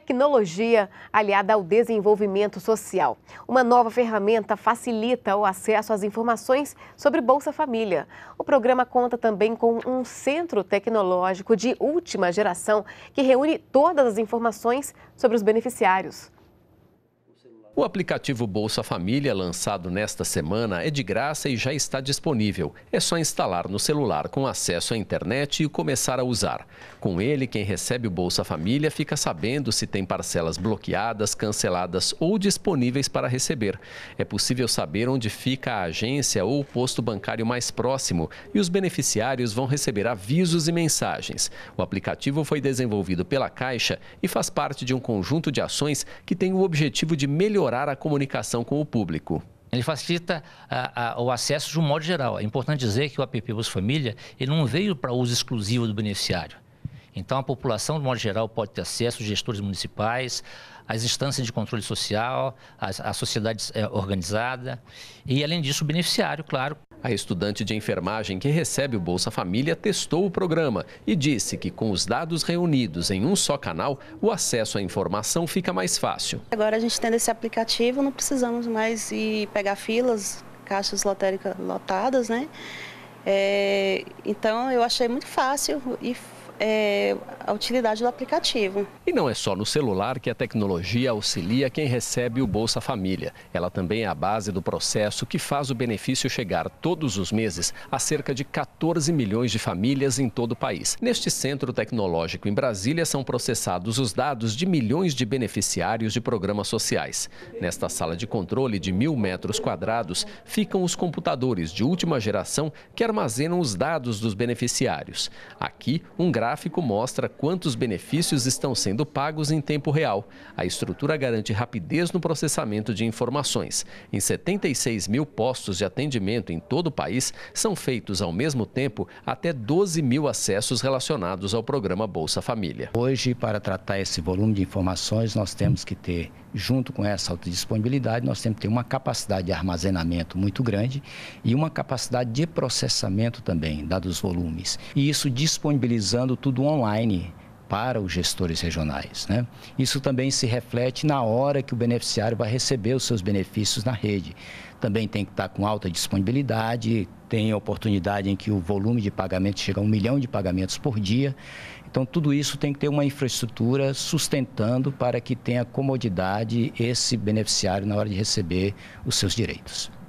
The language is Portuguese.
tecnologia aliada ao desenvolvimento social. Uma nova ferramenta facilita o acesso às informações sobre Bolsa Família. O programa conta também com um centro tecnológico de última geração que reúne todas as informações sobre os beneficiários. O aplicativo Bolsa Família, lançado nesta semana, é de graça e já está disponível. É só instalar no celular com acesso à internet e começar a usar. Com ele, quem recebe o Bolsa Família fica sabendo se tem parcelas bloqueadas, canceladas ou disponíveis para receber. É possível saber onde fica a agência ou o posto bancário mais próximo e os beneficiários vão receber avisos e mensagens. O aplicativo foi desenvolvido pela Caixa e faz parte de um conjunto de ações que tem o objetivo de melhorar melhorar a comunicação com o público. Ele facilita a, a, o acesso de um modo geral. É importante dizer que o app Bolsa Família ele não veio para uso exclusivo do beneficiário. Então, a população, de modo geral, pode ter acesso, gestores municipais, as instâncias de controle social, a, a sociedade eh, organizada e, além disso, o beneficiário, claro, a estudante de enfermagem que recebe o Bolsa Família testou o programa e disse que com os dados reunidos em um só canal, o acesso à informação fica mais fácil. Agora a gente tendo esse aplicativo, não precisamos mais ir pegar filas, caixas lotéricas lotadas, né? É, então eu achei muito fácil e é, a utilidade do aplicativo. E não é só no celular que a tecnologia auxilia quem recebe o Bolsa Família. Ela também é a base do processo que faz o benefício chegar todos os meses a cerca de 14 milhões de famílias em todo o país. Neste centro tecnológico em Brasília são processados os dados de milhões de beneficiários de programas sociais. Nesta sala de controle de mil metros quadrados ficam os computadores de última geração que armazenam os dados dos beneficiários. Aqui, um gráfico mostra quantos benefícios estão sendo pagos em tempo real. A estrutura garante rapidez no processamento de informações. Em 76 mil postos de atendimento em todo o país, são feitos ao mesmo tempo até 12 mil acessos relacionados ao programa Bolsa Família. Hoje, para tratar esse volume de informações, nós temos que ter, junto com essa autodisponibilidade, nós temos que ter uma capacidade de armazenamento muito grande e uma capacidade de processamento também, dados os volumes. E isso disponibilizando tudo online para os gestores regionais. Né? Isso também se reflete na hora que o beneficiário vai receber os seus benefícios na rede. Também tem que estar com alta disponibilidade, tem oportunidade em que o volume de pagamentos chega a um milhão de pagamentos por dia. Então, tudo isso tem que ter uma infraestrutura sustentando para que tenha comodidade esse beneficiário na hora de receber os seus direitos.